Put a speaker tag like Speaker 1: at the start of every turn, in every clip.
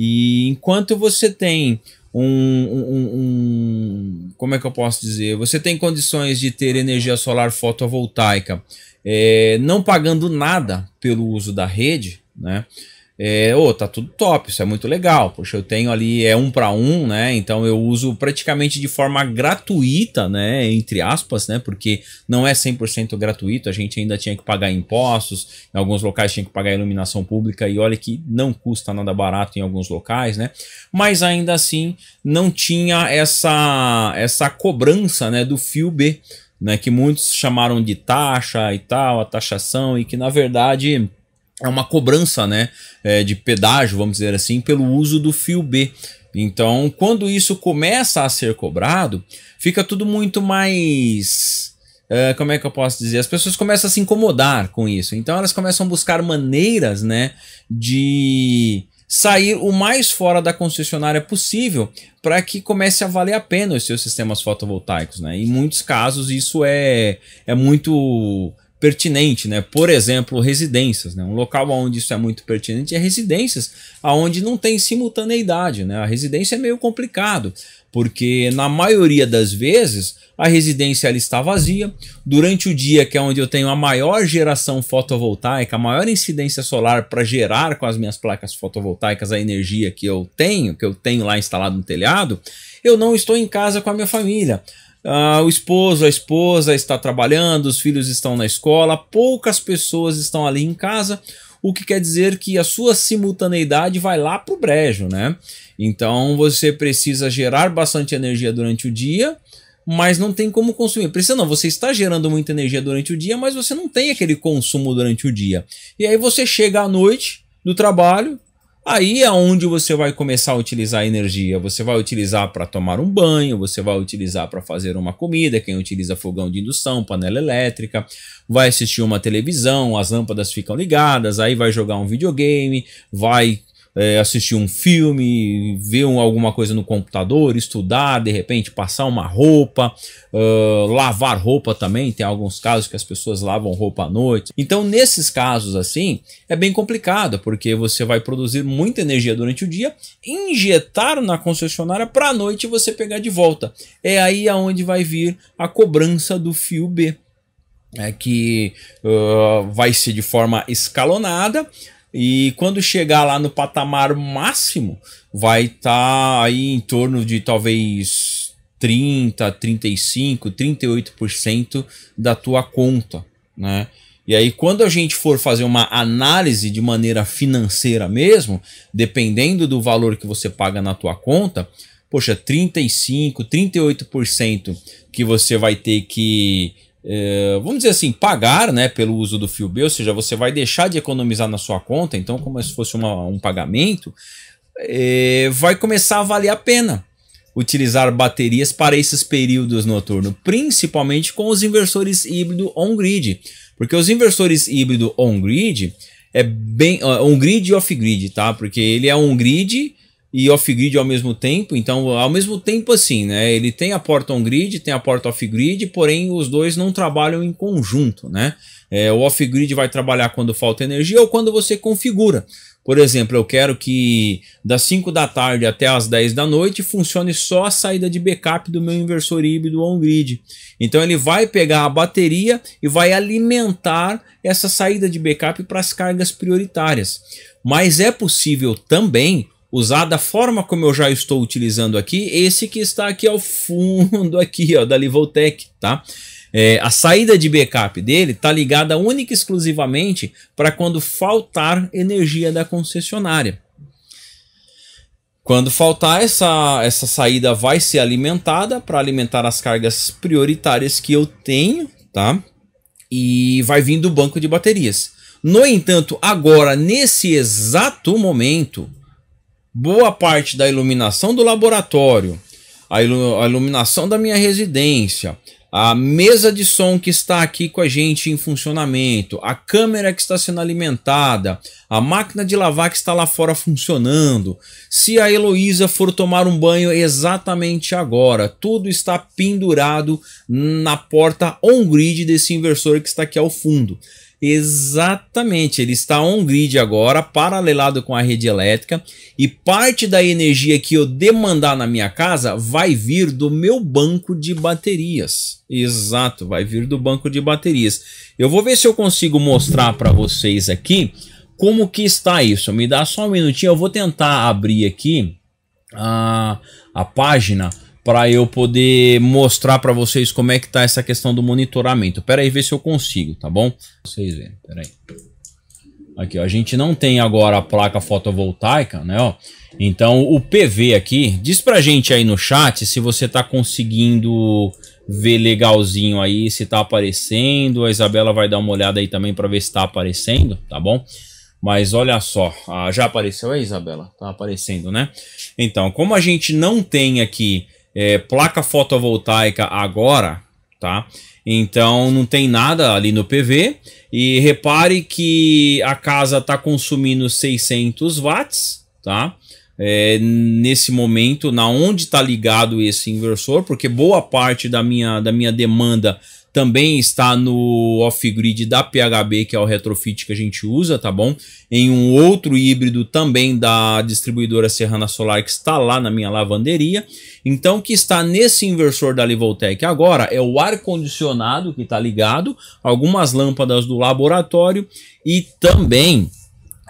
Speaker 1: E enquanto você tem um, um, um, Como é que eu posso dizer? Você tem condições de ter energia solar fotovoltaica é, não pagando nada pelo uso da rede, né? é, oh, tá tudo top, isso é muito legal. Poxa, eu tenho ali, é um para um, né? Então eu uso praticamente de forma gratuita, né? Entre aspas, né? Porque não é 100% gratuito, a gente ainda tinha que pagar impostos, em alguns locais tinha que pagar iluminação pública, e olha que não custa nada barato em alguns locais, né? Mas ainda assim não tinha essa, essa cobrança né, do fio B, né? Que muitos chamaram de taxa e tal, a taxação, e que na verdade é uma cobrança né, é, de pedágio, vamos dizer assim, pelo uso do fio B. Então, quando isso começa a ser cobrado, fica tudo muito mais. Uh, como é que eu posso dizer? As pessoas começam a se incomodar com isso. Então, elas começam a buscar maneiras né, de sair o mais fora da concessionária possível para que comece a valer a pena os seus sistemas fotovoltaicos. Né? Em muitos casos, isso é, é muito pertinente, né? Por exemplo, residências, né? Um local onde isso é muito pertinente é residências, aonde não tem simultaneidade, né? A residência é meio complicado, porque na maioria das vezes a residência ela está vazia durante o dia, que é onde eu tenho a maior geração fotovoltaica, a maior incidência solar para gerar com as minhas placas fotovoltaicas a energia que eu tenho, que eu tenho lá instalado no telhado, eu não estou em casa com a minha família. Ah, o esposo, a esposa está trabalhando, os filhos estão na escola, poucas pessoas estão ali em casa, o que quer dizer que a sua simultaneidade vai lá para o brejo, né? Então você precisa gerar bastante energia durante o dia, mas não tem como consumir. Precisa não, você está gerando muita energia durante o dia, mas você não tem aquele consumo durante o dia. E aí você chega à noite do trabalho, Aí é onde você vai começar a utilizar a energia. Você vai utilizar para tomar um banho, você vai utilizar para fazer uma comida, quem utiliza fogão de indução, panela elétrica, vai assistir uma televisão, as lâmpadas ficam ligadas, aí vai jogar um videogame, vai é, assistir um filme, ver um, alguma coisa no computador, estudar, de repente passar uma roupa, uh, lavar roupa também. Tem alguns casos que as pessoas lavam roupa à noite. Então, nesses casos assim, é bem complicado, porque você vai produzir muita energia durante o dia, injetar na concessionária para a noite você pegar de volta. É aí aonde vai vir a cobrança do fio B é que uh, vai ser de forma escalonada e quando chegar lá no patamar máximo, vai estar tá aí em torno de talvez 30, 35, 38% da tua conta, né? E aí, quando a gente for fazer uma análise de maneira financeira mesmo, dependendo do valor que você paga na tua conta, poxa, 35, 38% que você vai ter que é, vamos dizer assim, pagar né, pelo uso do fio B, ou seja, você vai deixar de economizar na sua conta, então, como se fosse uma, um pagamento, é, vai começar a valer a pena utilizar baterias para esses períodos noturnos, principalmente com os inversores híbrido on-grid, porque os inversores híbrido on-grid é bem on-grid e off-grid, tá? Porque ele é on-grid e off-grid ao mesmo tempo. Então, ao mesmo tempo, assim, né? Ele tem a porta on-grid, tem a porta off-grid, porém os dois não trabalham em conjunto, né? É, o off-grid vai trabalhar quando falta energia ou quando você configura. Por exemplo, eu quero que das 5 da tarde até as 10 da noite funcione só a saída de backup do meu inversor híbrido on-grid. Então ele vai pegar a bateria e vai alimentar essa saída de backup para as cargas prioritárias. Mas é possível também usar da forma como eu já estou utilizando aqui, esse que está aqui ao fundo aqui, ó, da Livotec tá? É, a saída de backup dele está ligada única e exclusivamente para quando faltar energia da concessionária. Quando faltar essa, essa saída vai ser alimentada para alimentar as cargas prioritárias que eu tenho, tá? E vai vir do banco de baterias. No entanto, agora nesse exato momento, boa parte da iluminação do laboratório, a, ilu a iluminação da minha residência, a mesa de som que está aqui com a gente em funcionamento, a câmera que está sendo alimentada, a máquina de lavar que está lá fora funcionando, se a Heloísa for tomar um banho exatamente agora, tudo está pendurado na porta on-grid desse inversor que está aqui ao fundo. Exatamente, ele está on-grid agora, paralelado com a rede elétrica, e parte da energia que eu demandar na minha casa vai vir do meu banco de baterias. Exato, vai vir do banco de baterias. Eu vou ver se eu consigo mostrar para vocês aqui como que está isso. Me dá só um minutinho, eu vou tentar abrir aqui a, a página para eu poder mostrar para vocês como é que tá essa questão do monitoramento. Pera aí, ver se eu consigo, tá bom? Vocês verem, pera aí. Aqui, ó, a gente não tem agora a placa fotovoltaica, né, ó. Então, o PV aqui, diz pra gente aí no chat se você tá conseguindo ver legalzinho aí, se tá aparecendo. A Isabela vai dar uma olhada aí também para ver se tá aparecendo, tá bom? Mas olha só, ah, já apareceu aí, Isabela? Tá aparecendo, né? Então, como a gente não tem aqui é, placa fotovoltaica agora, tá? Então não tem nada ali no PV. E repare que a casa está consumindo 600 watts, tá? É, nesse momento, na onde está ligado esse inversor, porque boa parte da minha, da minha demanda também está no off-grid da PHB, que é o retrofit que a gente usa, tá bom? Em um outro híbrido também da distribuidora Serrana Solar, que está lá na minha lavanderia. Então, o que está nesse inversor da Livoltec agora é o ar-condicionado que está ligado, algumas lâmpadas do laboratório e também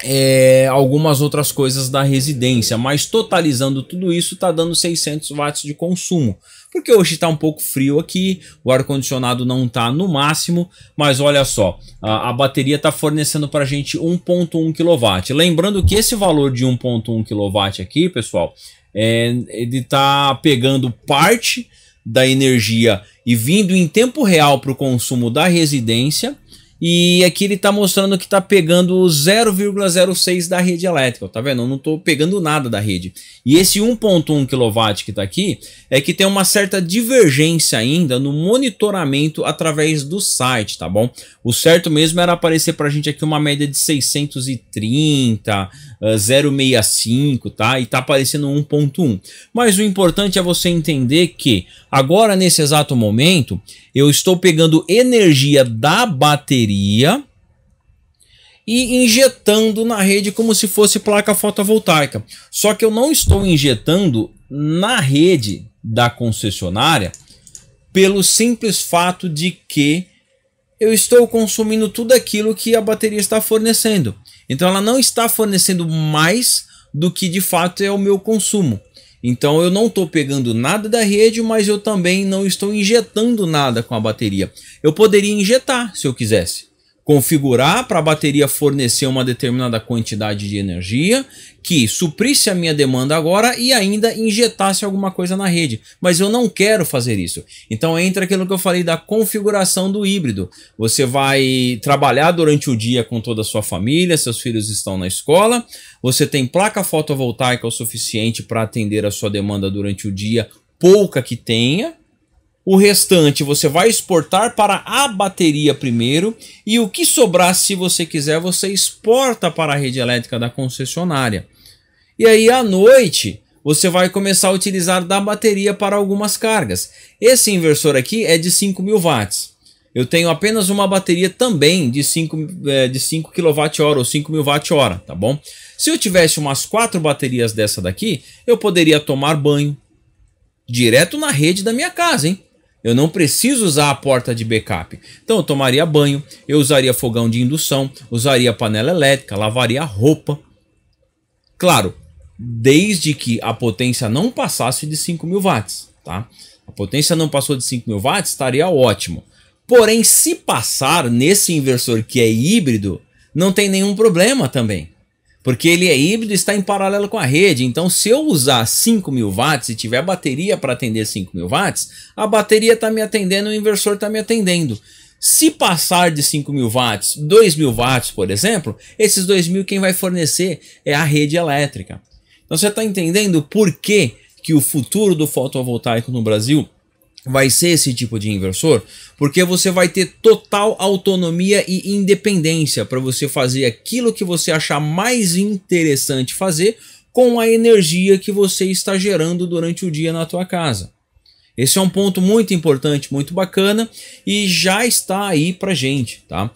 Speaker 1: é, algumas outras coisas da residência, mas totalizando tudo isso está dando 600 watts de consumo. Porque hoje está um pouco frio aqui, o ar condicionado não está no máximo, mas olha só, a, a bateria está fornecendo para a gente 1.1 kW. Lembrando que esse valor de 1.1 kW aqui, pessoal, é, ele está pegando parte da energia e vindo em tempo real para o consumo da residência e aqui ele está mostrando que está pegando 0,06 da rede elétrica, tá vendo? Eu não estou pegando nada da rede. E esse 1.1 kW que está aqui é que tem uma certa divergência ainda no monitoramento através do site, tá bom? O certo mesmo era aparecer para a gente aqui uma média de 630, 0,65, eh, tá? E está aparecendo 1.1. Mas o importante é você entender que Agora, nesse exato momento, eu estou pegando energia da bateria e injetando na rede como se fosse placa fotovoltaica. Só que eu não estou injetando na rede da concessionária pelo simples fato de que eu estou consumindo tudo aquilo que a bateria está fornecendo. Então ela não está fornecendo mais do que de fato é o meu consumo. Então eu não estou pegando nada da rede, mas eu também não estou injetando nada com a bateria. Eu poderia injetar se eu quisesse configurar para a bateria fornecer uma determinada quantidade de energia que suprisse a minha demanda agora e ainda injetasse alguma coisa na rede. Mas eu não quero fazer isso. Então entra aquilo que eu falei da configuração do híbrido. Você vai trabalhar durante o dia com toda a sua família, seus filhos estão na escola, você tem placa fotovoltaica o suficiente para atender a sua demanda durante o dia, pouca que tenha, o restante você vai exportar para a bateria primeiro e o que sobrar, se você quiser, você exporta para a rede elétrica da concessionária. E aí à noite você vai começar a utilizar da bateria para algumas cargas. Esse inversor aqui é de 5.000 watts. Eu tenho apenas uma bateria também de 5, é, de 5 kWh ou 5.000 Wh, tá bom? Se eu tivesse umas quatro baterias dessa daqui, eu poderia tomar banho direto na rede da minha casa, hein? Eu não preciso usar a porta de backup. Então eu tomaria banho, eu usaria fogão de indução, usaria panela elétrica, lavaria roupa. Claro, desde que a potência não passasse de mil watts, tá? A potência não passou de mil watts, estaria ótimo. Porém, se passar nesse inversor que é híbrido, não tem nenhum problema também. Porque ele é híbrido e está em paralelo com a rede. Então, se eu usar 5.000 watts e tiver bateria para atender 5.000 watts, a bateria está me atendendo e o inversor está me atendendo. Se passar de 5.000 watts, 2.000 watts, por exemplo, esses 2.000 quem vai fornecer é a rede elétrica. Então, você está entendendo por que, que o futuro do fotovoltaico no Brasil vai ser esse tipo de inversor, porque você vai ter total autonomia e independência para você fazer aquilo que você achar mais interessante fazer com a energia que você está gerando durante o dia na tua casa. Esse é um ponto muito importante, muito bacana e já está aí para gente, tá?